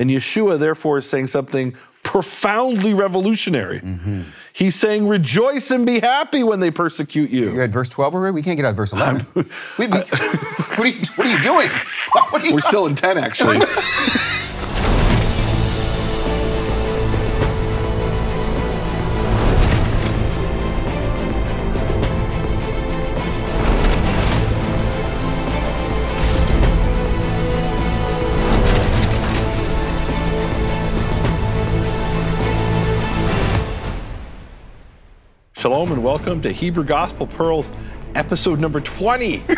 And Yeshua, therefore, is saying something profoundly revolutionary. Mm-hmm. He's saying, Rejoice and be happy when they persecute you. You at verse 12 already? We can't get out of verse 11. we, we, what, are you, what, are you, doing? Are you We're doing? still in 10, actually. Shalom and welcome to Hebrew Gospel Pearls, episode number 20.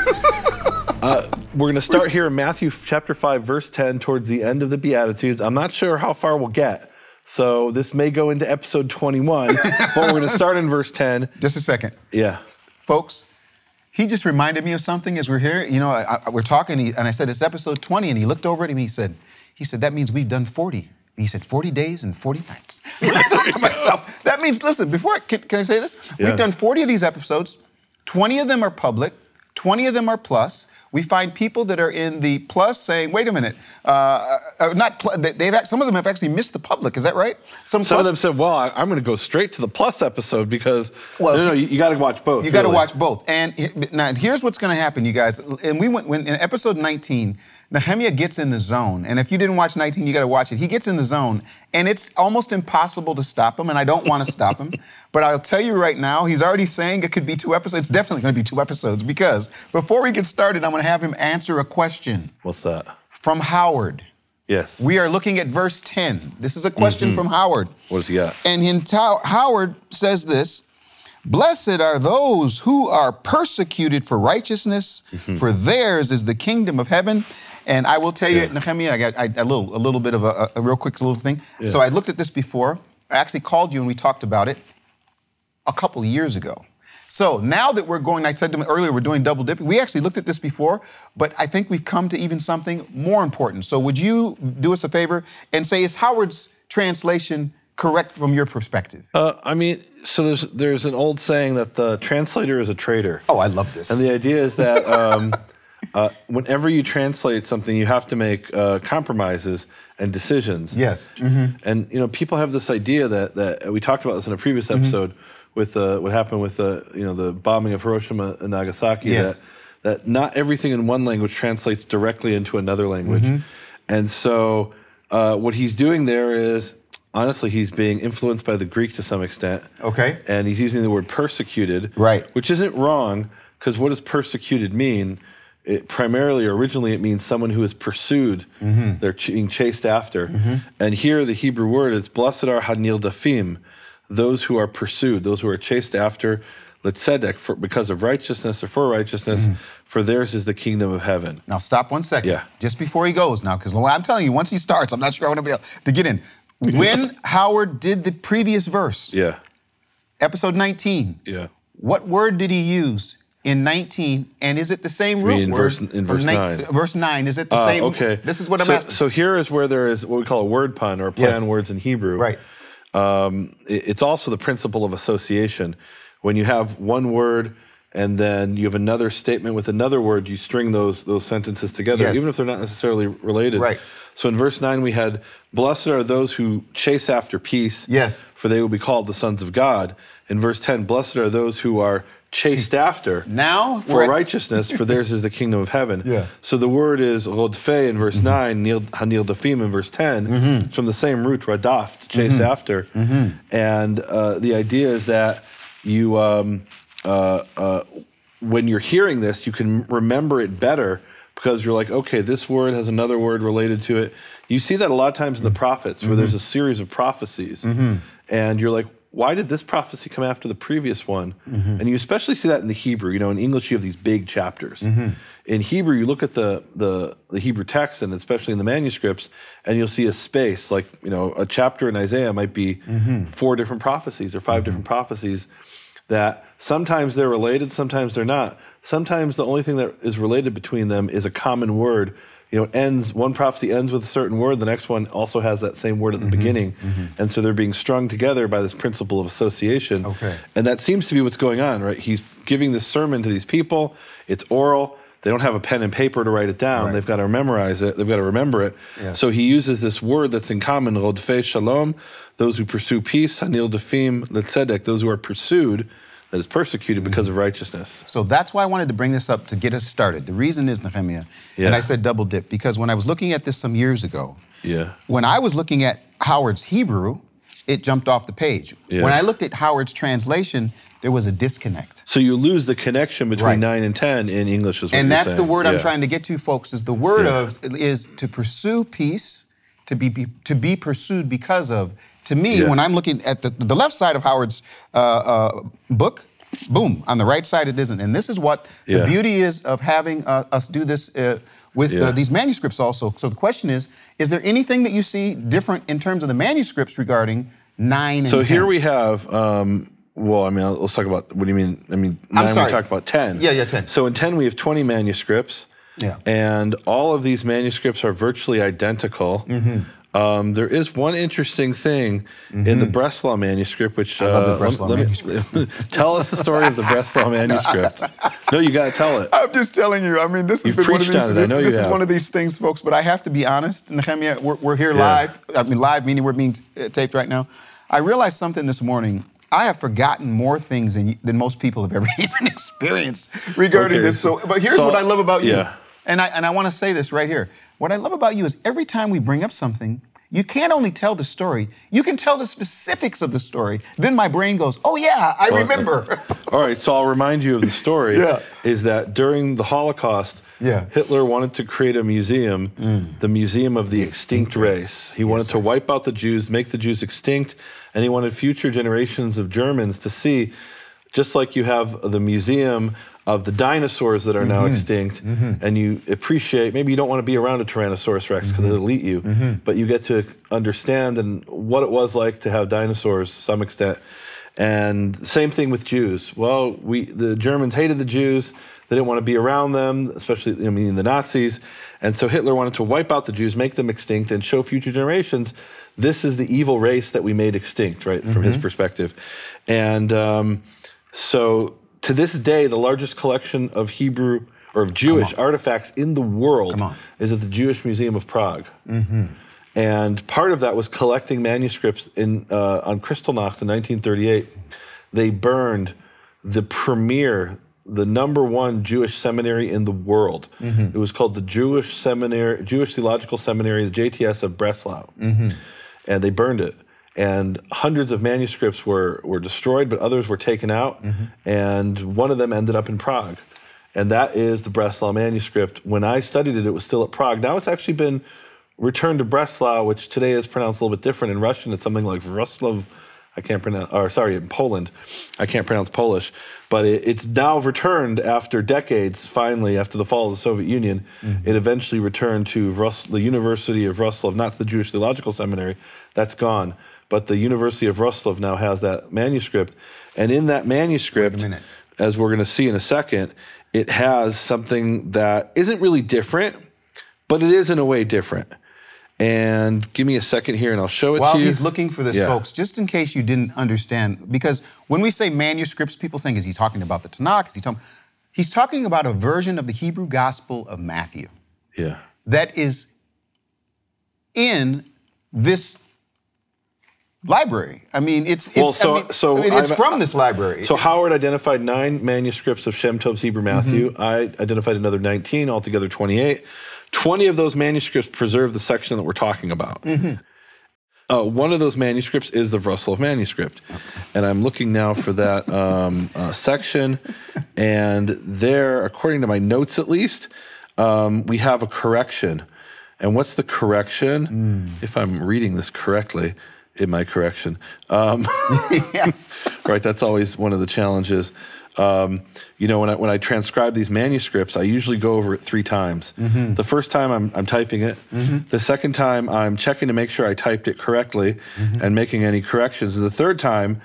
uh, we're going to start here in Matthew chapter 5, verse 10, towards the end of the Beatitudes. I'm not sure how far we'll get. So this may go into episode 21, but we're going to start in verse 10. Just a second. Yeah. Folks, he just reminded me of something as we're here. You know, I, I, we're talking, and I said, it's episode 20, and he looked over at me and he said, he said, that means we've done 40. He said, 40 days and 40 nights. And I thought to myself, that means, listen, before, I, can, can I say this? Yeah. We've done 40 of these episodes, 20 of them are public, 20 of them are plus. We find people that are in the plus saying, wait a minute, uh, uh, uh not pl- they've some of them have actually missed the public. Is that right? Some, some plus- of them said, well, I, am going to go straight to the plus episode because well, no, no, you, you got to watch both. You got to watch both. And now here's what's going to happen, you guys. And we went when, in episode 19. Nehemiah gets in the zone. And if you didn't watch 19, you got to watch it. He gets in the zone, and it's almost impossible to stop him, and I don't want to stop him. But I'll tell you right now, he's already saying it could be two episodes. It's definitely going to be two episodes because before we get started, I'm going to have him answer a question. What's that? From Howard. Yes. We are looking at verse 10. This is a question mm-hmm. from Howard. What does he got? And in Ta- Howard says this Blessed are those who are persecuted for righteousness, mm-hmm. for theirs is the kingdom of heaven. And I will tell you, Nehemiah, I got I, a little, a little bit of a, a real quick little thing. So I looked at this before. I actually called you and we talked about it a couple years ago. So now that we're going, I said to him earlier, we're doing double dipping. We actually looked at this before, but I think we've come to even something more important. So would you do us a favor and say, is Howard's translation correct from your perspective? Uh, I mean, so there's there's an old saying that the translator is a traitor. Oh, I love this. And the idea is that um, Uh, whenever you translate something, you have to make uh, compromises and decisions. Yes. Mm-hmm. And you know, people have this idea that that we talked about this in a previous mm-hmm. episode mm-hmm. with uh, what happened with the you know the bombing of Hiroshima and Nagasaki. Yes. That, that not everything in one language translates directly into another language, mm-hmm. and so uh, what he's doing there is honestly, he's being influenced by the Greek to some extent. Okay. And he's using the word persecuted. Right. Which isn't wrong, because what does persecuted mean? it primarily or originally it means someone who is pursued mm-hmm. they're being chased after mm-hmm. and here the hebrew word is blessed are hanil dafim those who are pursued those who are chased after letzedek for, because of righteousness or for righteousness mm-hmm. for theirs is the kingdom of heaven now stop one second yeah. just before he goes now because i'm telling you once he starts i'm not sure i want to be able to get in when howard did the previous verse yeah episode 19 yeah what word did he use in 19, and is it the same root in word? Verse, in verse 9. Verse 9, is it the uh, same? Okay. This is what I'm so, asking. So here is where there is what we call a word pun or play yes. on words in Hebrew. Right. Um, it, it's also the principle of association. When you have one word and then you have another statement with another word, you string those, those sentences together, yes. even if they're not necessarily related. Right. So in verse 9, we had, Blessed are those who chase after peace, yes. for they will be called the sons of God. In verse 10, Blessed are those who are chased after now for, righteousness, for theirs is the kingdom of heaven. Yeah. So the word is rodfe in verse mm-hmm. nine, nil, hanil dafim in verse 10 mm-hmm. It's from the same root radaf to chase mm-hmm. after, mm-hmm. and uh, the idea is that you um, uh, uh, when you're hearing this, you can remember it better because you're like, okay, this word has another word related to it. You see that a lot of times in the mm-hmm. prophets, where there's mm-hmm. a series of prophecies, and you're like, why did this prophecy come after the previous one? Mm-hmm. And you especially see that in the Hebrew. You know, in English, you have these big chapters. Mm-hmm. In Hebrew, you look at the, the, the Hebrew text, and especially in the manuscripts, and you'll see a space. Like you know, a chapter in Isaiah might be mm-hmm. four different prophecies or 5 mm-hmm. different prophecies. That sometimes they're related, sometimes they're not. Sometimes the only thing that is related between them is a common word you know, ends, one prophecy ends with a certain word, the next one also has that same word at the mm-hmm, beginning. Mm-hmm. And so they're being strung together by this principle of association. Okay. And that seems to be what's going on, right? He's giving this sermon to these people, it's oral. They don't have a pen and paper to write it down. Right. They've got to memorize it. They've got to remember it. Yes. So he uses this word that's in common, shalom, those who pursue peace, hanil defim letzedek, those who are pursued that is persecuted because of mm-hmm. righteousness. So that's why I wanted to bring this up to get us started. The reason is, Nehemiah, yeah. and I said double dip, because when I was looking at this some years ago, yeah. when I was looking at Howard's Hebrew, it jumped off the page. Yeah. When I looked at Howard's translation, there was a disconnect. So you lose the connection between right. nine and ten in English, is what and that's saying. the word yeah. I'm trying to get to, folks. Is the word yeah. of is to pursue peace to be, be to be pursued because of. To me, yeah. when I'm looking at the, the left side of Howard's uh, uh, book, boom, on the right side it isn't. And this is what yeah. the beauty is of having uh, us do this uh, with uh, yeah. these manuscripts also. So the question is, is there anything that you see different in terms of the manuscripts regarding nine so here we have um, well, I mean, let's talk about what do you mean? I mean, nine, we talk about 10. Yeah, yeah, 10. So in 10, we have 20 manuscripts. Yeah. And all of these manuscripts are virtually identical. Mm-hmm. Um, there is one interesting thing mm-hmm. in the mm-hmm. Breslau manuscript, which I love uh, the Breslau let, manuscript. Let me, tell us the story of the Breslau manuscript. No, you got to tell it. I'm just telling you. I mean, this You've has been one of these. This, this is have. one of these things, folks. But I have to be honest, Nehemiah. We're, we're here yeah. live. I mean, live meaning we're being uh, taped right now. I realized something this morning. I have forgotten more things than, than most people have ever even experienced regarding okay. this. So, but here's so, what I love about you. Yeah. And I, and I want to say this right here. What I love about you is every time we bring up something, you can't only tell the story, you can tell the specifics of the story. Then my brain goes, oh, yeah, I remember. All right, so I'll remind you of the story yeah. is that during the Holocaust, yeah. Hitler wanted to create a museum, mm. the Museum of the, the Extinct, extinct race. race. He yes, wanted to wipe out the Jews, make the Jews extinct, and he wanted future generations of Germans to see just like you have the museum of the dinosaurs that are now mm-hmm. extinct, mm-hmm. and you appreciate maybe you don't want to be around a Tyrannosaurus Rex because mm-hmm. it'll eat you, mm-hmm. but you get to understand and what it was like to have dinosaurs to some extent. And same thing with Jews. Well, we the Germans hated the Jews. They didn't want to be around them, especially I mean the Nazis. And so Hitler wanted to wipe out the Jews, make them extinct, and show future generations this is the evil race that we made extinct, right? From his mm-hmm. perspective, and. Um, so to this day, the largest collection of Hebrew or of Jewish artifacts in the world is at the Jewish Museum of Prague. Mm-hmm. And part of that was collecting manuscripts in, uh, on Kristallnacht in 1938. They burned the premier, the number one Jewish seminary in the world. Mm-hmm. It was called the Jewish Seminary, Jewish Theological Seminary, the JTS of Breslau. Mm-hmm. And they burned it and hundreds of manuscripts were, were destroyed, but others were taken out, mm-hmm. and one of them ended up in Prague. And that is the Breslau manuscript. When I studied it, it was still at Prague. Now it's actually been returned to Breslau, which today is pronounced a little bit different. In Russian, it's something like Wroclaw. I can't pronounce, or sorry, in Poland, I can't pronounce Polish, but it, it's now returned after decades, finally, after the fall of the Soviet Union. Mm-hmm. It eventually returned to Rus- the University of Wroclaw, not to the Jewish Theological Seminary. That's gone but the University of Rostov now has that manuscript. And in that manuscript, as we're going to see in a second, it has something that isn't really different, but it is in a way different. And give me a second here and I'll show it While to you. While he's looking for this, yeah. folks, just in case you didn't understand, because when we say manuscripts, people think, is he talking about the Tanakh? Is he talking? He's talking about a version of the Hebrew Gospel of Matthew. Yeah. That is in this library. I mean, it's, it's well, so, I mean, so I mean, it's from this library. So Howard identified nine manuscripts of Shem Tov Hebrew Matthew. Mm-hmm. I identified another 19, altogether 28. 20 of those manuscripts preserve the section that we're talking about. Mm-hmm. Uh, one of those manuscripts is the Vroslow manuscript. Okay. And I'm looking now for that um, uh, section. And there, according to my notes at least, um, we have a correction. And what's the correction? Mm. If I'm reading this correctly, in my correction. Um, yes. right, that's always one of the challenges. Um, you know, when I, when I transcribe these manuscripts, I usually go over it three times. Mm -hmm. The first time I'm, I'm typing it, mm -hmm. the second time I'm checking to make sure I typed it correctly mm -hmm. and making any corrections. And the third time,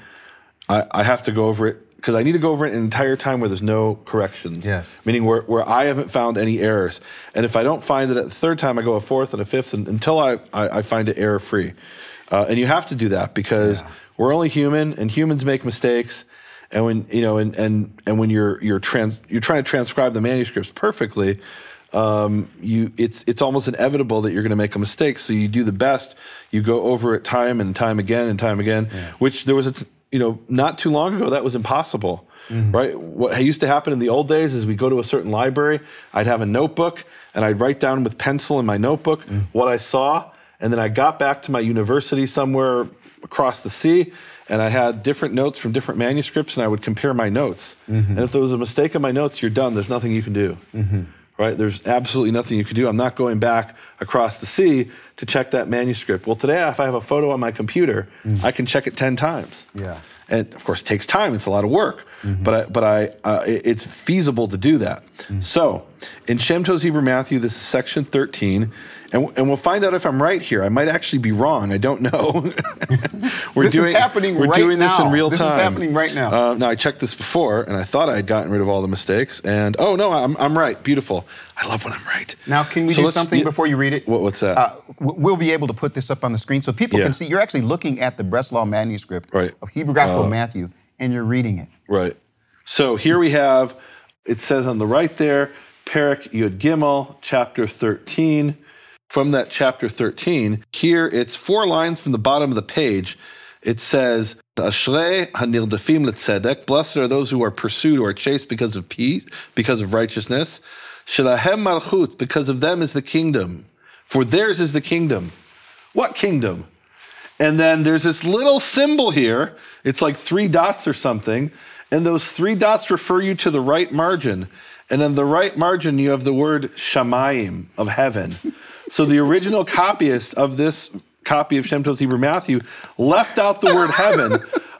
I, I have to go over it because I need to go over it an entire time where there's no corrections. Yes. Meaning where, where I haven't found any errors. And if I don't find it at the third time, I go a fourth and a fifth and, until I, I, I find it error free. Uh, and you have to do that because yeah. we're only human and humans make mistakes. And when, you know, and, and, and when you're, you're trans, you're trying to transcribe the manuscripts perfectly, um, you, it's, it's almost inevitable that you're going to make a mistake. So you do the best, you go over it time and time again and time again, yeah. which there was a, you know, not too long ago, that was impossible. Mm -hmm. right? What used to happen in the old days is we go to a certain library, I'd have a notebook, and I'd write down with pencil in my notebook mm -hmm. what I saw, and then I got back to my university somewhere across the sea and I had different notes from different manuscripts and I would compare my notes. Mm-hmm. And if there was a mistake in my notes, you're done. There's nothing you can do. Mm-hmm. Right? There's absolutely nothing you can do. I'm not going back across the sea to check that manuscript. Well, today, if I have a photo on my computer, mm-hmm. I can check it 10 times. Yeah. And of course, it takes time. It's a lot of work, mm-hmm. but I, but I, uh, it's feasible to do that. Mm. So in Shemto's Hebrew Matthew, this is section 13. And, and we'll find out if I'm right here. I might actually be wrong. I don't know. we're this doing, is happening we're right doing this in real time. This is happening right now. Uh, now, I checked this before, and I thought I had gotten rid of all the mistakes. And, oh, no, I'm, I'm right. Beautiful. I love when I'm right. Now, can we so do something before you read it? What, what's that? Uh, we'll be able to put this up on the screen so people yeah. can see. You're actually looking at the Breslau manuscript right. of Hebrew Gospel uh, Matthew, and you're reading it. Right. So here we have, it says on the right there, Parak Yud Gimel, chapter 13. From that chapter 13, here it's four lines from the bottom of the page. It says, Ashrei hanildafim letzedek, blessed are those who are pursued or chased because of peace, because of righteousness. Shalahem malchut, because of them is the kingdom. For theirs is the kingdom. What kingdom? And then there's this little symbol here. It's like three dots or something. And those three dots refer you to the right margin. And on the right margin, you have the word shamayim of heaven. So the original copyist of this copy of Shem Tov's Hebrew Matthew left out the word heaven.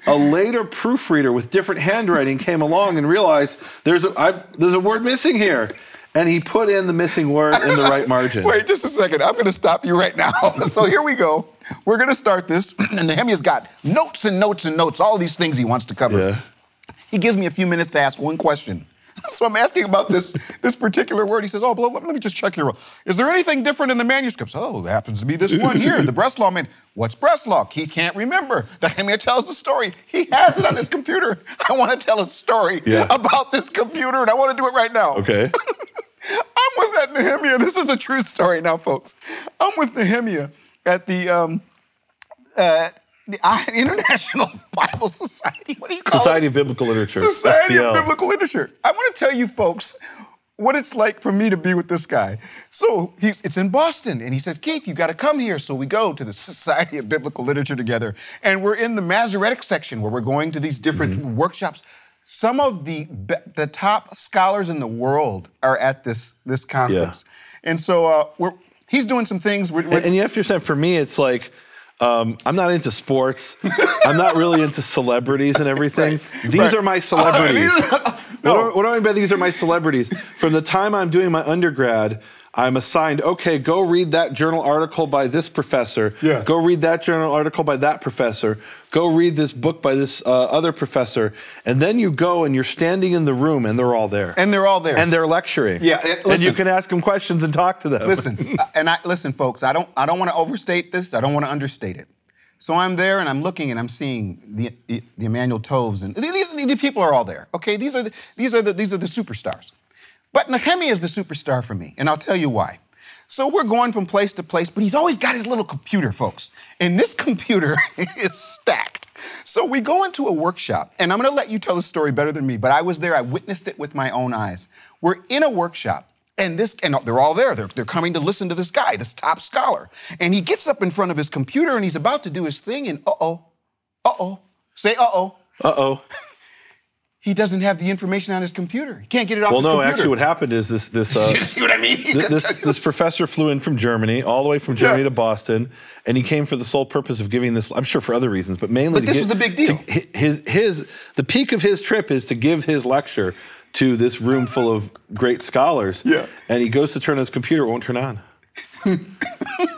a later proofreader with different handwriting came along and realized there's a, I've, there's a word missing here. And he put in the missing word in the right margin. Wait just a second. I'm going to stop you right now. so here we go. We're going to start this. and Nehemiah's got notes and notes and notes, all these things he wants to cover. Yeah. He gives me a few minutes to ask one question so I'm asking about this this particular word. He says, "Oh, let, me just check here. Is there anything different in the manuscripts? Oh, there happens to be this one here, the Breslau man. What's Breslau? He can't remember. Nehemiah tells the story. He has it on his computer. I want to tell a story yeah. about this computer, and I want to do it right now. Okay. I'm with that Nehemiah. This is a true story now, folks. I'm with Nehemiah at the um, uh, the International Bible Society. What do you call Society it? of Biblical Literature. Society SBL. of Biblical Literature. I want to tell you folks what it's like for me to be with this guy. So it's in Boston, and he says, Keith, you got to come here. So we go to the Society of Biblical Literature together, and we're in the Masoretic section where we're going to these different mm-hmm. workshops. Some of the the top scholars in the world are at this this conference, yeah. and so uh, we're he's doing some things. We're, we're, and you have to understand, for me, it's like um, I'm not into sports. I'm not really into celebrities and everything. Right. These right. are my celebrities. no. what, do what do I mean by these are my celebrities? From the time I'm doing my undergrad I'm assigned, okay, go read that journal article by this professor. Yeah. Go read that journal article by that professor. Go read this book by this uh, other professor. And then you go and you're standing in the room and they're all there. And they're all there. And they're lecturing. Yeah. It, listen, and you can ask them questions and talk to them. Listen, and I, listen, folks, I don't, I don't want to overstate this. I don't want to understate it. So I'm there and I'm looking and I'm seeing the, the Emmanuel Toves and these, the people are all there. Okay, these are the, these are the, these are the superstars. But Nehemiah is the superstar for me, and I'll tell you why. So we're going from place to place, but he's always got his little computer, folks. And this computer is stacked. So we go into a workshop, and I'm gonna let you tell the story better than me, but I was there, I witnessed it with my own eyes. We're in a workshop, and this, and they're all there. They're, they're coming to listen to this guy, this top scholar. And he gets up in front of his computer and he's about to do his thing, and uh-oh, uh-oh. Say uh-oh. Uh-oh he doesn't have the information on his computer. He can't get it off well, his no, computer. Well, no, actually, what happened is this. this uh, you see what I mean? This, this, professor flew in from Germany, all the way from Germany yeah. to Boston, and he came for the sole purpose of giving this. I'm sure for other reasons, but mainly. But this get, was the big deal. To, his his the peak of his trip is to give his lecture to this room full of great scholars. Yeah. And he goes to turn on his computer, it won't turn on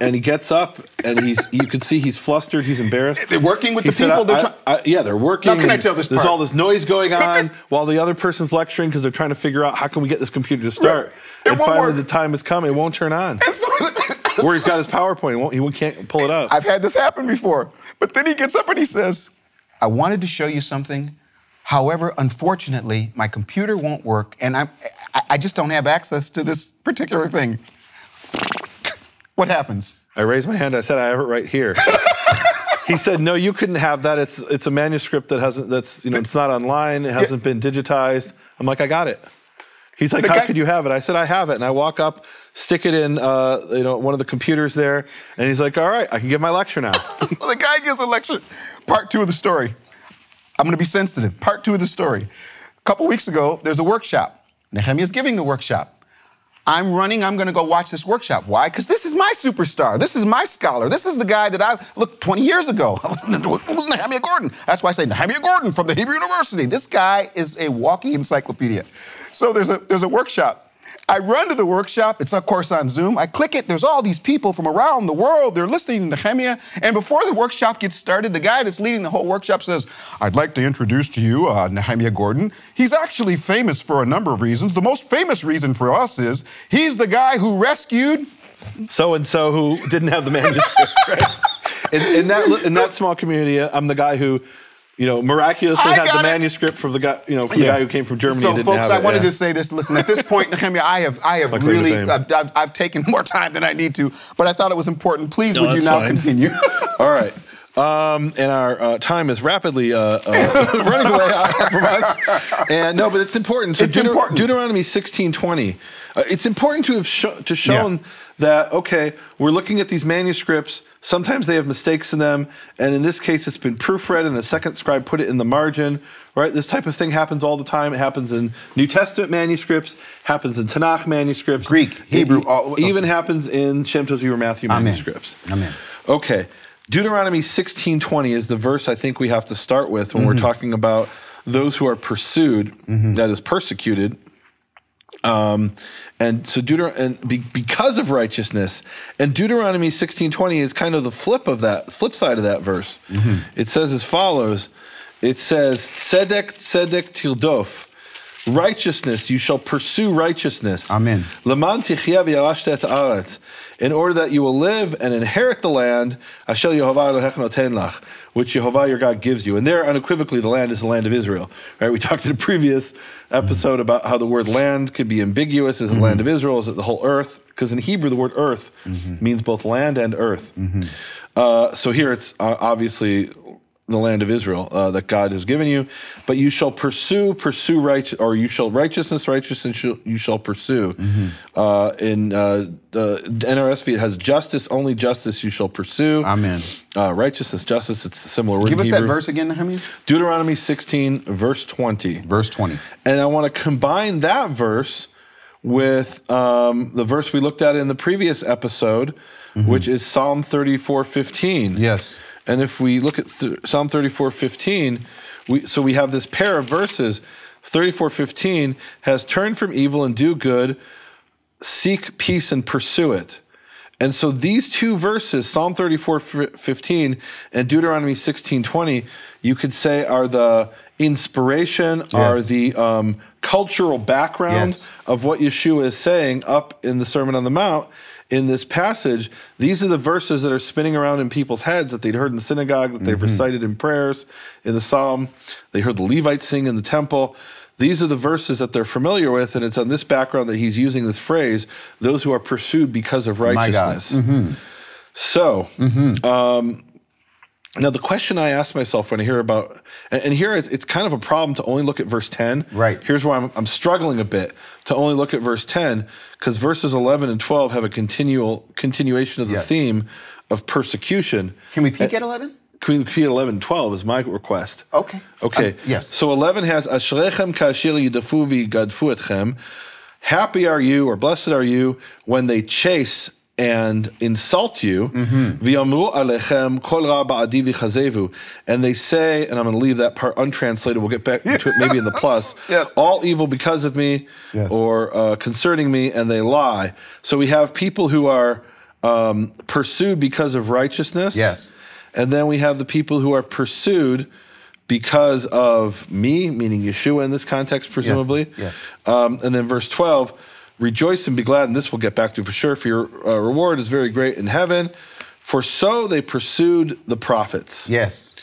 and he gets up and he's you can see he's flustered he's embarrassed they're working with he the said, people they're trying yeah they're working How can i tell this there's part? all this noise going on while the other person's lecturing because they're trying to figure out how can we get this computer to start and finally work. the time has come it won't turn on where he's got his powerpoint he, won't, he can't pull it up i've had this happen before but then he gets up and he says i wanted to show you something However, unfortunately, my computer won't work, and I'm, I just don't have access to this particular thing. What happens? I raised my hand. I said, I have it right here. he said, no, you couldn't have that. It's, it's a manuscript that hasn't, that's, you know, it's not online. It hasn't yeah. been digitized. I'm like, I got it. He's like, the how guy- could you have it? I said, I have it. And I walk up, stick it in, uh, you know, one of the computers there. And he's like, all right, I can give my lecture now. the guy gives a lecture. Part two of the story. I'm going to be sensitive. Part two of the story. A couple weeks ago, there's a workshop. Nehemiah's giving the workshop. I'm running, I'm gonna go watch this workshop. Why? Because this is my superstar. This is my scholar. This is the guy that I, looked 20 years ago, it was Nehemiah Gordon. That's why I say Nehemiah Gordon from the Hebrew University. This guy is a walking encyclopedia. So there's a, there's a workshop I run to the workshop. It's, of course, on Zoom. I click it. There's all these people from around the world. They're listening to Nehemiah. And before the workshop gets started, the guy that's leading the whole workshop says, I'd like to introduce to you uh, Nehemiah Gordon. He's actually famous for a number of reasons. The most famous reason for us is he's the guy who rescued so and so who didn't have the manuscript. Right? in, in, that in that small community, I'm the guy who you know, miraculously I had the it. manuscript from the guy, you know, from yeah. the guy who came from Germany. So, folks, I it, wanted yeah. to say this. Listen, at this point, Nehemiah, I have, I have really, I've, I've, I've, taken more time than I need to, but I thought it was important. Please, no, would you now fine. continue? All right. Um, and our uh, time is rapidly uh, uh, running away uh, from us. And no, but it's important. So it's important. Deuteronomy sixteen twenty. Uh, it's important to have to shown yeah. that okay, we're looking at these manuscripts. Sometimes they have mistakes in them, and in this case, it's been proofread, and a second scribe put it in the margin. Right, this type of thing happens all the time. It happens in New Testament manuscripts, happens in Tanakh manuscripts, Greek, Hebrew, it, all, even happens in Shem Tov Matthew Amen. Amen. Okay. Deuteronomy 16:20 is the verse I think we have to start with when mm -hmm. we're mm-hmm. talking about those who are pursued, mm -hmm. that is persecuted. Um, and so Deuter- and be because of righteousness, and Deuteronomy 16:20 is kind of the flip of that flip side of that verse. Mm -hmm. It says as follows. It says "Sedek, sedek tildof. Righteousness, you shall pursue righteousness. Amen in order that you will live and inherit the land Asher Yehovah which Yehovah your God gives you. And there, unequivocally, the land is the land of Israel. Right? We talked in a previous episode about how the word land could be ambiguous. Is it mm-hmm. land of Israel? Is it the whole earth? Because in Hebrew, the word earth mm-hmm. means both land and earth. Mm-hmm. Uh, so here, it's uh, obviously the land of Israel uh, that God has given you. But you shall pursue, pursue right, or you shall righteousness, righteousness shall, you shall pursue. Mm -hmm. uh, in uh, the NRSV, it has justice, only justice you shall pursue. Amen. Uh, righteousness, justice, it's similar word. Give us Hebrew. that verse again, Nehemiah. Deuteronomy 16, verse 20. Verse 20. And I want to combine that verse with um, the verse we looked at in the previous episode, mm -hmm. which is Psalm 34, 15. Yes and if we look at th Psalm 34:15, we so we have this pair of verses. 34:15 has turned from evil and do good, seek peace and pursue it. And so these two verses, Psalm 34:15 and Deuteronomy 16:20, you could say are the inspiration, yes. are the um, cultural background yes. of what Yeshua is saying up in the Sermon on the Mount in this passage, these are the verses that are spinning around in people's heads that they'd heard in the synagogue, that they've mm -hmm. recited in prayers, in the psalm. They heard the Levites sing in the temple. These are the verses that they're familiar with, and it's on this background that he's using this phrase those who are pursued because of righteousness. Mm -hmm. So, mm-hmm. um, now, the question I ask myself when I hear about, and here it's, it's, kind of a problem to only look at verse 10. Right. Here's why I'm, I'm struggling a bit to only look at verse 10, because verses 11 and 12 have a continual continuation of the yes. theme of persecution. Can we peek at, at 11? Queen P 11 12 is my request. Okay. Okay. Um, yes. So 11 has Ashrechem kashir yidafu gadfu etchem. Happy are you, or blessed are you, when they chase and insult you. Mm-hmm. And they say, and I'm going to leave that part untranslated. We'll get back to it maybe in the plus. yes. All evil because of me yes. or uh, concerning me, and they lie. So we have people who are um, pursued because of righteousness. Yes. And then we have the people who are pursued because of me, meaning Yeshua in this context, presumably. Yes. yes. Um, and then verse 12 Rejoice and be glad, and this we'll get back to for sure, for your uh, reward is very great in heaven. For so they pursued the prophets. Yes.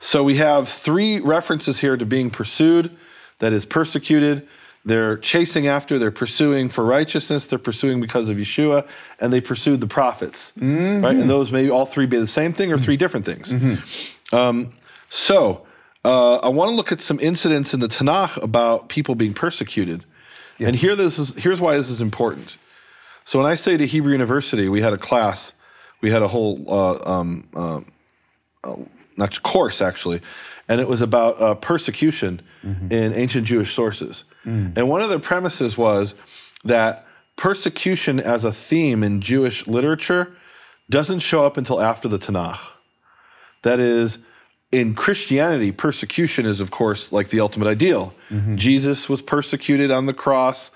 So we have three references here to being pursued, that is, persecuted. They're chasing after, they're pursuing for righteousness, they're pursuing because of Yeshua, and they pursued the prophets. Mm -hmm. Right? And those may all three be the same thing or three different things. Mm -hmm. um, so uh, I want to look at some incidents in the Tanakh about people being persecuted. Yes. And here this is here's why this is important. So when I say to Hebrew University, we had a class, we had a whole uh, um, uh, uh, not course actually, and it was about uh, persecution mm-hmm. in ancient Jewish sources. Mm. And one of the premises was that persecution as a theme in Jewish literature doesn't show up until after the Tanakh. That is, in Christianity, persecution is, of course, like the ultimate ideal. Mm -hmm. Jesus was persecuted on the cross,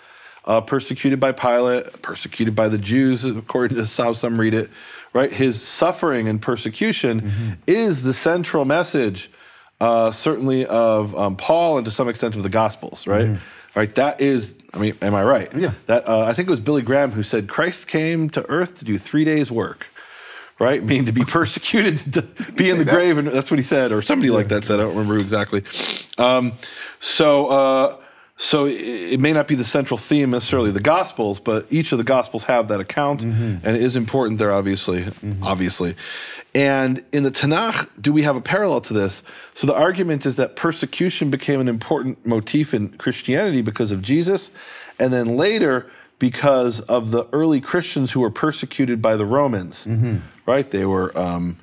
uh, persecuted by Pilate, persecuted by the Jews, according to how some read it, right? His suffering and persecution mm -hmm. is the central message, uh, certainly of um, Paul and to some extent of the Gospels, right? Mm -hmm. Right? That is, I mean, am I right? Yeah. That uh, I think it was Billy Graham who said Christ came to earth to do three days' work right? Mean to be persecuted, to be in the that? grave, and that's what he said, or somebody like that said. I don't remember exactly. Um, so, uh, so it may not be the central theme necessarily of the Gospels, but each of the Gospels have that account, mm -hmm. and it is important there, obviously, mm -hmm. obviously. And in the Tanakh, do we have a parallel to this? So the argument is that persecution became an important motif in Christianity because of Jesus, and then later because of the early Christians who were persecuted by the Romans. Mm -hmm right? They were um,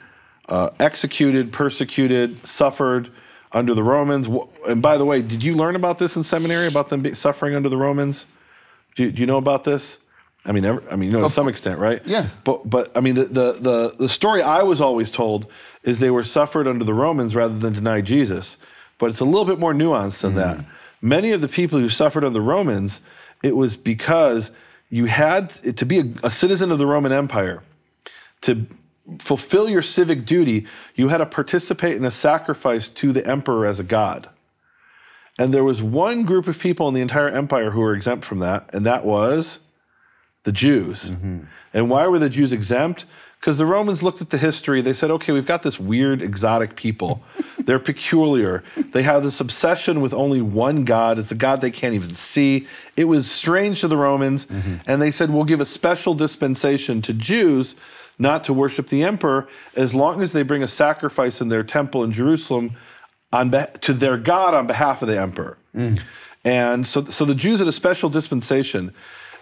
uh, executed, persecuted, suffered under the Romans. And by the way, did you learn about this in seminary about them suffering under the Romans? Do, do you know about this? I mean, every, I mean, you know, to some extent, right? Yes. But but I mean, the, the, the the story I was always told is they were suffered under the Romans rather than deny Jesus. But it's a little bit more nuanced than mm that. Mm-hmm. Many of the people who suffered under the Romans, it was because you had to be a, a citizen of the Roman Empire to fulfill your civic duty, you had to participate in a sacrifice to the emperor as a god. And there was one group of people in the entire empire who were exempt from that, and that was the Jews. Mm -hmm. And why were the Jews exempt? Because the Romans looked at the history, they said, okay, we've got this weird, exotic people. They're peculiar. They have this obsession with only one God. It's a God they can't even see. It was strange to the Romans. Mm -hmm. And they said, we'll give a special dispensation to Jews not to worship the emperor as long as they bring a sacrifice in their temple in Jerusalem on to their God on behalf of the emperor. Mm. And so, so the Jews had a special dispensation.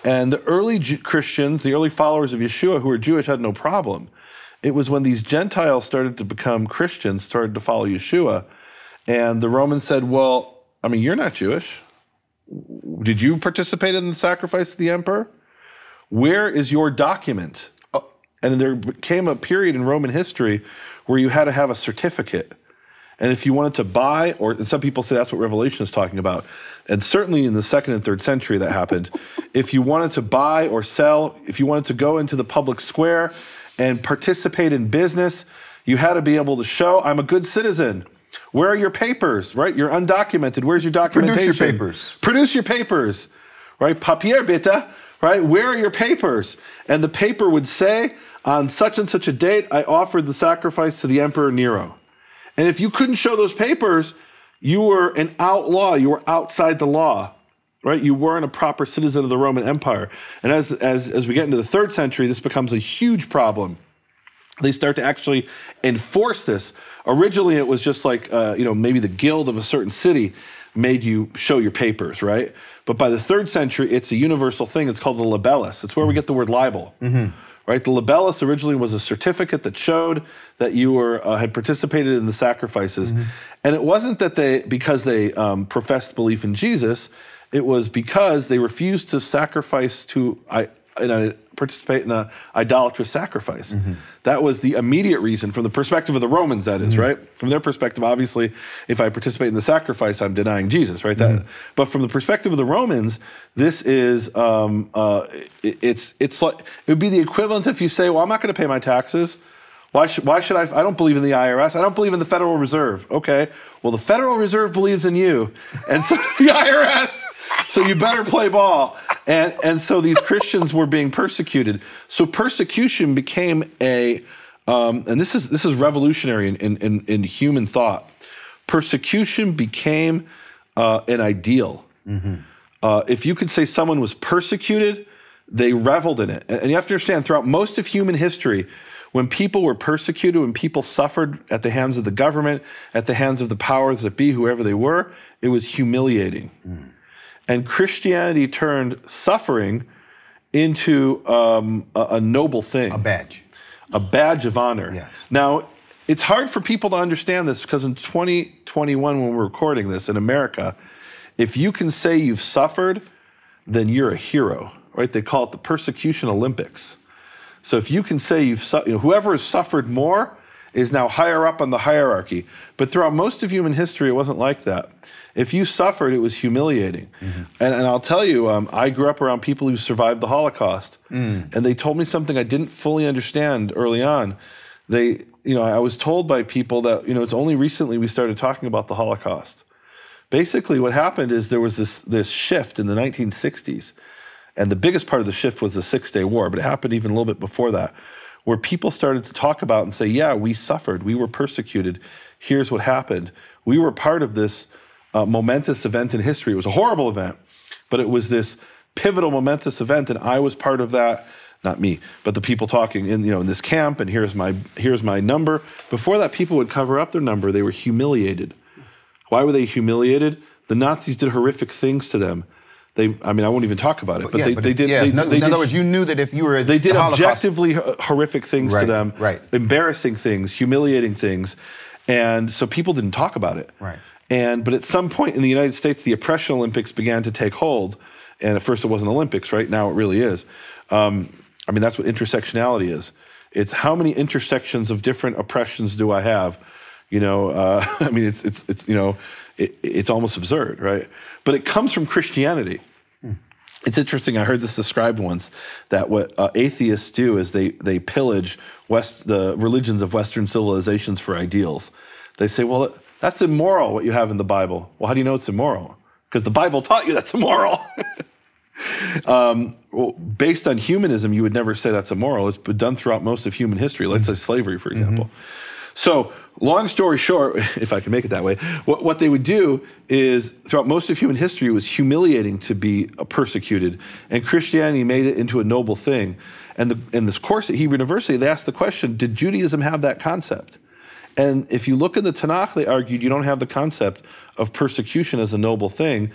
And the early Jew Christians, the early followers of Yeshua who were Jewish, had no problem. It was when these Gentiles started to become Christians, started to follow Yeshua. And the Romans said, Well, I mean, you're not Jewish. Did you participate in the sacrifice of the emperor? Where is your document and there came a period in Roman history where you had to have a certificate. And if you wanted to buy, or some people say that's what Revelation is talking about. And certainly in the second and third century, that happened. if you wanted to buy or sell, if you wanted to go into the public square and participate in business, you had to be able to show, I'm a good citizen. Where are your papers, right? You're undocumented. Where's your documentation? Produce your papers. Produce your papers, right? Papier bitte, right? Where are your papers? And the paper would say, on such and such a date, I offered the sacrifice to the Emperor Nero. And if you couldn't show those papers, you were an outlaw. You were outside the law, right? You weren't a proper citizen of the Roman Empire. And as, as, as we get into the third century, this becomes a huge problem they start to actually enforce this. Originally, it was just like, uh, you know, maybe the guild of a certain city made you show your papers, right? But by the third century, it's a universal thing. It's called the libellus. It's where we get the word libel. Mm -hmm right? The labellus originally was a certificate that showed that you were uh, had participated in the sacrifices, mm -hmm. and it wasn't that they because they um, professed belief in Jesus. It was because they refused to sacrifice to I, in participate in an idolatrous sacrifice. Mm-hmm. That was the immediate reason, from the perspective of the Romans, that is, mm-hmm. right? From their perspective, obviously, if I participate in the sacrifice, I'm denying Jesus, right? mm-hmm. But from the perspective of the Romans, this is um, uh, it, it's it's like it would be the equivalent if you say, well, I'm not going to pay my taxes. Why should why should I? I don't believe in the IRS. I don't believe in the Federal Reserve. Okay, well the Federal Reserve believes in you, and so does the IRS. So you better play ball. And and so these Christians were being persecuted. So persecution became a, um, and this is this is revolutionary in in, in human thought. Persecution became uh, an ideal. Mm-hmm. Uh, if you could say someone was persecuted, they reveled in it. And you have to understand, throughout most of human history, when people were persecuted, when people suffered at the hands of the government, at the hands of the powers that be, whoever they were, it was humiliating. Mm. And Christianity turned suffering into um, a, a, noble thing a badge, a badge of honor. Yes. Now, it's hard for people to understand this because in 2021, when we're recording this in America, if you can say you've suffered, then you're a hero, right? They call it the persecution Olympics. So if you can say you've, you know, whoever has suffered more is now higher up on the hierarchy. But throughout most of human history, it wasn't like that. If you suffered, it was humiliating. Mm -hmm. and, and, I'll tell you, um, I grew up around people who survived the Holocaust, mm. and they told me something I didn't fully understand early on. They, you know, I was told by people that, you know, it's only recently we started talking about the Holocaust. Basically, what happened is there was this, this shift in the 1960s and the biggest part of the shift was the Six Day War, but it happened even a little bit before that, where people started to talk about and say, yeah, we suffered, we were persecuted, here's what happened. We were part of this uh, momentous event in history. It was a horrible event, but it was this pivotal, momentous event, and I was part of that. Not me, but the people talking in you know in this camp, and here's my here's my number. Before that, people would cover up their number. They were humiliated. Why were they humiliated? The Nazis did horrific things to them they, I mean, I won't even talk about it, but, yeah, they, but they did. Yeah, they, no, they in did, other words, you knew that if you were they did the objectively horrific things right, to them, right. embarrassing things, humiliating things, and so people didn't talk about it. Right. And but at some point in the United States, the oppression Olympics began to take hold, and at first it wasn't Olympics. Right now, it really is. Um, I mean, that's what intersectionality is. It's how many intersections of different oppressions do I have? You know, uh, I mean, it's it's it's you know, it, it's almost absurd, right? But it comes from Christianity. Hmm. It's interesting. I heard this described once that what uh, atheists do is they they pillage West the religions of Western civilizations for ideals. They say, well, that's immoral what you have in the Bible. Well, how do you know it's immoral? Because the Bible taught you that's immoral. Um, well, based on humanism, you would never say that's immoral. It's been done throughout most of human history. Let's mm -hmm. say slavery, for mm-hmm. example. Mm so, long story short, if I can make it that way, what, what they would do is throughout most of human history, it was humiliating to be persecuted, and Christianity made it into a noble thing. And the, in this course at Hebrew University, they asked the question Did Judaism have that concept? And if you look in the Tanakh, they argued you don't have the concept of persecution as a noble thing.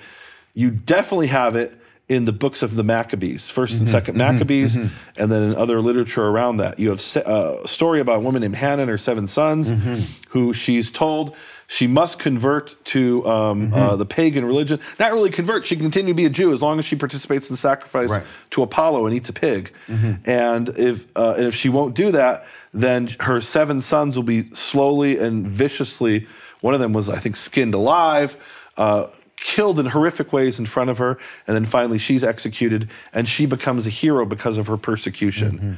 You definitely have it in the books of the Maccabees, 1st and 2nd mm-hmm. mm -hmm, Maccabees, mm -hmm. and then in other literature around that. You have a uh, story about a woman named Hannah and her seven sons, mm -hmm. who she's told she must convert to um, uh, mm-hmm. the pagan religion. Not really convert; she continue to be a Jew as long as she participates in sacrifice right. to Apollo and eats a pig. Mm-hmm. And if uh, and if she won't do that, then her seven sons will be slowly and viciously. One of them was, I think, skinned alive. Uh, killed in horrific ways in front of her. And then finally, she's executed and she becomes a hero because of her persecution. Mm -hmm.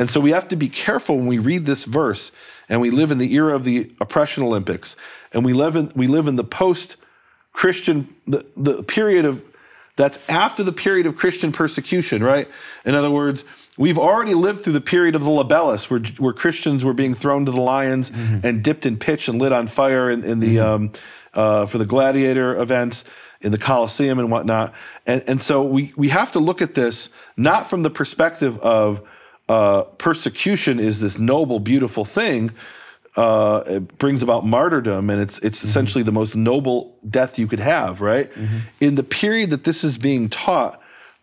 And so we have to be careful when we read this verse and we live in the era of the oppression Olympics and we live in, we live in the post Christian, the, the period of that's after the period of Christian persecution, right? In other words, we've already lived through the period of the libellus where, where christians were being thrown to the lions mm -hmm. and dipped in pitch and lit on fire in, in the mm -hmm. um, uh, for the gladiator events in the Colosseum and whatnot. And, and so we, we have to look at this not from the perspective of uh, persecution is this noble, beautiful thing. Uh, it brings about martyrdom, and it's it's mm -hmm. essentially the most noble death you could have, right? Mm -hmm. In the period that this is being taught,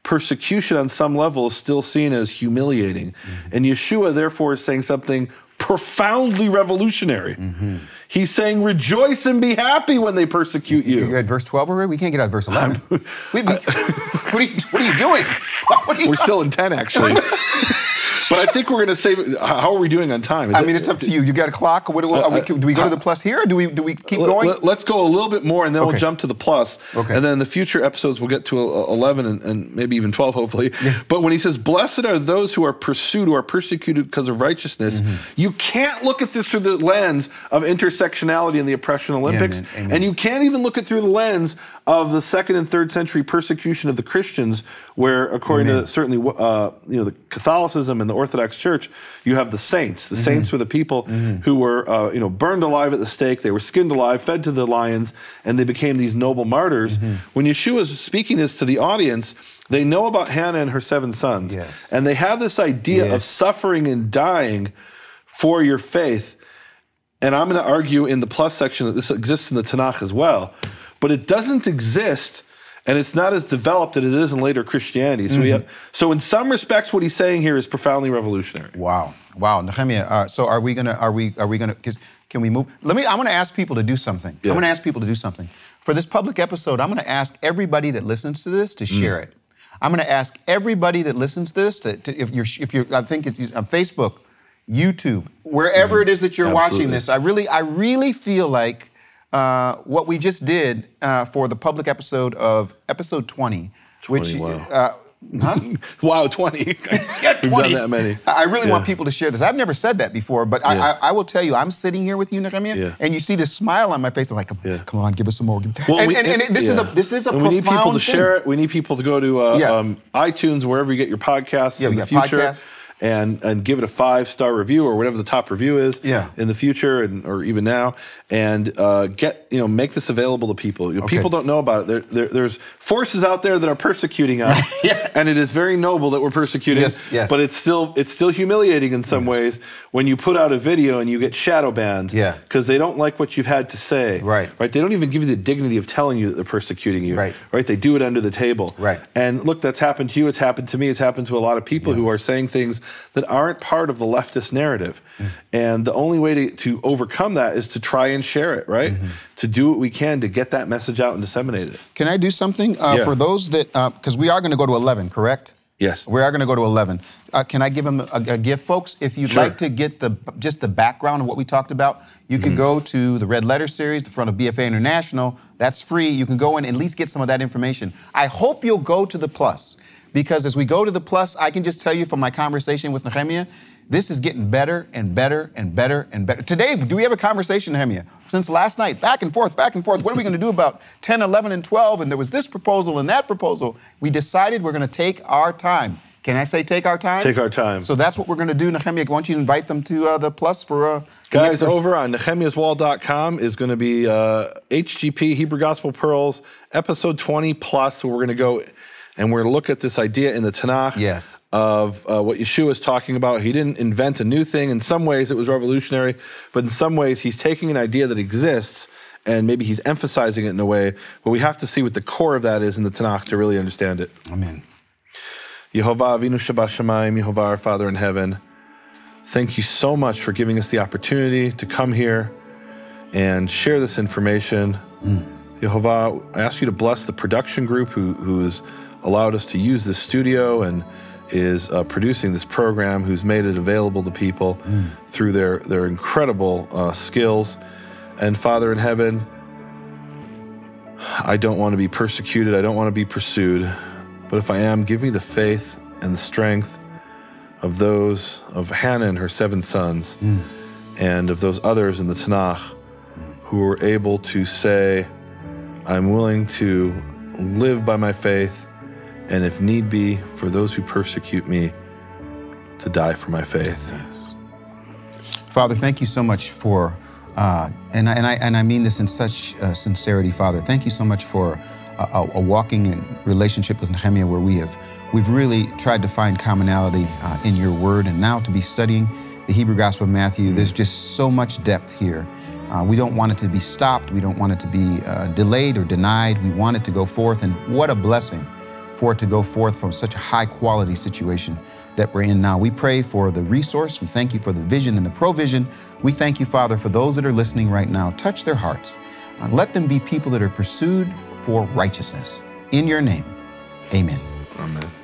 persecution on some level is still seen as humiliating, mm -hmm. and Yeshua therefore is saying something profoundly revolutionary. Mm-hmm. He's saying, rejoice and be happy when they persecute you. You're at verse 12 already? We can't get out of verse 11. we, we, what, are you, what, are you, doing? Are you We're talking? still in 10, actually. but I think we're going to save. It. How are we doing on time? Is I mean, it, it's up to you. You got a clock. What, what, we, uh, uh, do we go to the plus here? do we do we keep going? Let, us go a little bit more, and then okay. we'll jump to the plus. Okay. And then in the future episodes, we'll get to uh, eleven and, and maybe even twelve, hopefully. Yeah. But when he says, "Blessed are those who are pursued, who are persecuted because of righteousness," mm -hmm. you can't look at this through the lens of intersectionality in the oppression Olympics, yeah, and you can't even look at through the lens of the second and third century persecution of the Christians, where according amen. to certainly uh, you know the Catholicism and the Orthodox Church, you have the saints. The mm -hmm. saints were the people mm -hmm. who were, uh, you know, burned alive at the stake. They were skinned alive, fed to the lions, and they became these noble martyrs. Mm -hmm. When Yeshua is speaking this to the audience, they know about Hannah and her seven sons, yes. and they have this idea yes. of suffering and dying for your faith. And I'm going to argue in the plus section that this exists in the Tanakh as well, but it doesn't exist and it's not as developed as it is in later Christianity. So, mm-hmm. have, so in some respects, what he's saying here is profoundly revolutionary. Wow, wow, Nehemiah. Uh, so, are we gonna? Are we? Are we gonna? can we move? Let me. I'm gonna ask people to do something. Yeah. I'm gonna ask people to do something for this public episode. I'm gonna ask everybody that listens to this to mm. share it. I'm gonna ask everybody that listens to this to, to if you're if you're I think it's on uh, Facebook, YouTube, wherever mm-hmm. is that you're Absolutely. watching this. I really I really feel like uh, what we just did uh, for the public episode of episode 20, 20 which. Wow. Uh, huh? wow, 20. yeah, 20. that many. I really yeah. want people to share this. I've never said that before, but I, yeah. I, I will tell you, I'm sitting here with you, Nehemiah, yeah. and you see this smile on my face. I'm like, come, yeah. come on, give us some more. Well, and, we, and, and, this, is a, this is a profound thing. We need people to thing. share it. We need people to go to uh, um, iTunes, wherever you get your podcasts yeah, in the got future. Podcasts and and give it a five star review or whatever the top review is yeah. in the future and or even now and uh, get you know make this available to people you know, okay. people don't know about it there, there, there's forces out there that are persecuting us yeah. and it is very noble that we're persecuting yes, yes. but it's still it's still humiliating in some yes. ways when you put out a video and you get shadow banned yeah because they don't like what you've had to say right right they don't even give you the dignity of telling you that they're persecuting you right right they do it under the table right and look that's happened to you it's happened to me it's happened to a lot of people yeah. who are saying things that aren't part of the leftist narrative. Mm. And the only way to, to overcome that is to try and share it, right? Mm -hmm. To do what we can to get that message out and disseminate it. Can I do something uh, yeah. for those that, because uh, we are going to go to 11, correct? Yes. We are going to go to 11. Uh, can I give them a, a gift, folks? If you'd sure. like to get the just the background of what we talked about, you can mm -hmm. go to the Red Letter Series, the front of BFA International. That's free. You can go in and at least get some of that information. I hope you'll go to the Plus. Because as we go to the plus, I can just tell you from my conversation with Nehemiah, this is getting better and better and better and better. Today, do we have a conversation, Nehemiah? Since last night, back and forth, back and forth. What are we going to do about 10, 11, and 12? And there was this proposal and that proposal. We decided we're going to take our time. Can I say take our time? Take our time. So that's what we're going to do, Nehemiah. Why don't you invite them to uh, the plus for uh, guys over on nehemiahswall.com is going to be uh, HGP Hebrew Gospel Pearls episode 20 plus. So we're going to go and we're look at this idea in the Tanakh yes. of uh, what Yeshua is talking about. He didn't invent a new thing. In some ways, it was revolutionary, but in some ways, he's taking an idea that exists and maybe he's emphasizing it in a way, but we have to see what the core of that is in the Tanakh to really understand it. Amen. Yehovah Avinu Shabbat Shemaim, Yehovah our Father in heaven, thank you so much for giving us the opportunity to come here and share this information. Mm. Yehovah, I ask you to bless the production group who, who is allowed us to use this studio and is uh, producing this program, who's made it available to people mm. through their, their incredible uh, skills. And Father in heaven, I don't want to be persecuted, I don't want to be pursued, but if I am, give me the faith and the strength of those, of Hannah and her seven sons, mm. and of those others in the Tanakh who were able to say, I'm willing to live by my faith and if need be, for those who persecute me, to die for my faith. Yes. Father, thank you so much for, uh, and, I, and, I, and I mean this in such uh, sincerity, Father, thank you so much for a, a walking in relationship with Nehemiah where we have, we've really tried to find commonality uh, in your word, and now to be studying the Hebrew Gospel of Matthew, mm-hmm. there's mm. just so much depth here. Uh, we don't want it to be stopped. We don't want it to be uh, delayed or denied. We want it to go forth. And what a blessing for it to go forth from such a high quality situation that we're in now. We pray for the resource. We thank you for the vision and the provision. We thank you, Father, for those that are listening right now. Touch their hearts. and uh, let them be people that are pursued for righteousness. In your name, amen. Amen.